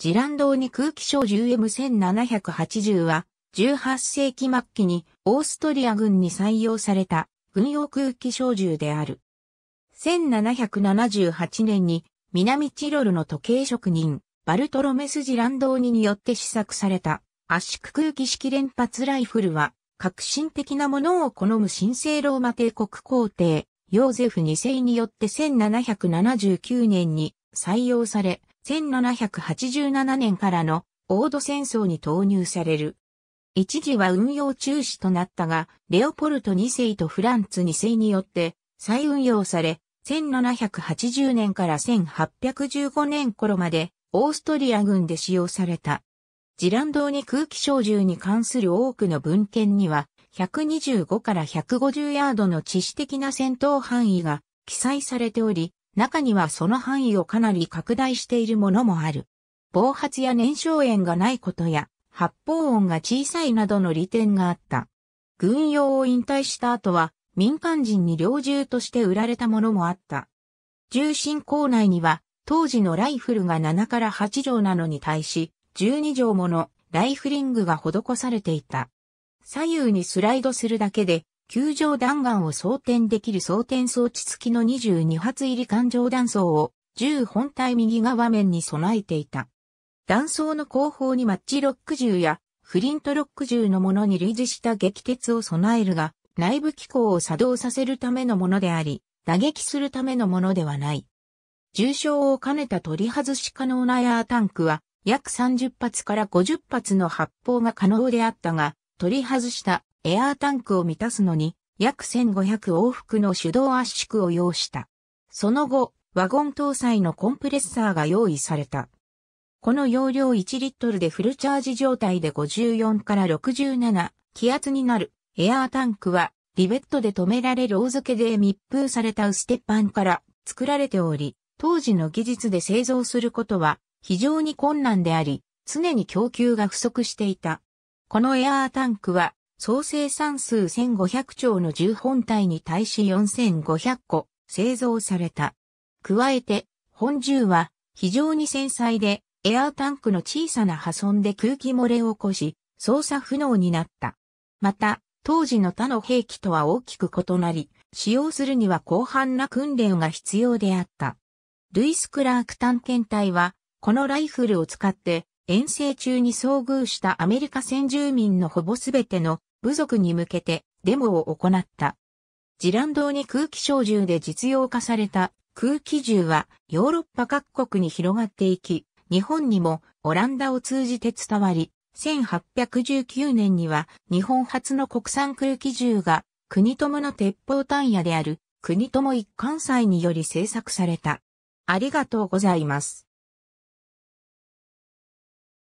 ジランドーニ空気小 10M1780 は、18世紀末期にオーストリア軍に採用された軍用空気小銃である。1778年に南チロルの時計職人、バルトロメス・ジランドーニによって試作された圧縮空気式連発ライフルは、革新的なものを好む神聖ローマ帝国皇帝、ヨーゼフ2世によって1779年に採用され、1787年からのオード戦争に投入される。一時は運用中止となったが、レオポルト2世とフランツ2世によって再運用され、1780年から1815年頃までオーストリア軍で使用された。ジランドー空気小銃に関する多くの文献には、125から150ヤードの知識的な戦闘範囲が記載されており、中にはその範囲をかなり拡大しているものもある。暴発や燃焼炎がないことや、発砲音が小さいなどの利点があった。軍用を引退した後は、民間人に猟銃として売られたものもあった。重心校内には、当時のライフルが7から8畳なのに対し、12畳ものライフリングが施されていた。左右にスライドするだけで球状弾丸を装填できる装填装置付きの22発入り艦上弾装を銃本体右側面に備えていた。弾装の後方にマッチロック銃やフリントロック銃のものに類似した撃鉄を備えるが、内部機構を作動させるためのものであり、打撃するためのものではない。重傷を兼ねた取り外し可能なエアータンクは、約30発から50発の発砲が可能であったが、取り外したエアータンクを満たすのに約1500往復の手動圧縮を要した。その後、ワゴン搭載のコンプレッサーが用意された。この容量1リットルでフルチャージ状態で54から67気圧になるエアータンクはリベットで止められる大付けで密封された薄鉄板から作られており、当時の技術で製造することは非常に困難であり、常に供給が不足していた。このエアータンクは総生産数1500兆の銃本体に対し4500個製造された。加えて、本銃は非常に繊細で、エアータンクの小さな破損で空気漏れを起こし、操作不能になった。また、当時の他の兵器とは大きく異なり、使用するには広範な訓練が必要であった。ルイス・クラーク探検隊は、このライフルを使って、遠征中に遭遇したアメリカ先住民のほぼすべての部族に向けてデモを行った。ジランドに空気小銃で実用化された空気銃はヨーロッパ各国に広がっていき、日本にもオランダを通じて伝わり、1819年には日本初の国産空気銃が国友の鉄砲単野である国友一貫祭により制作された。ありがとうございます。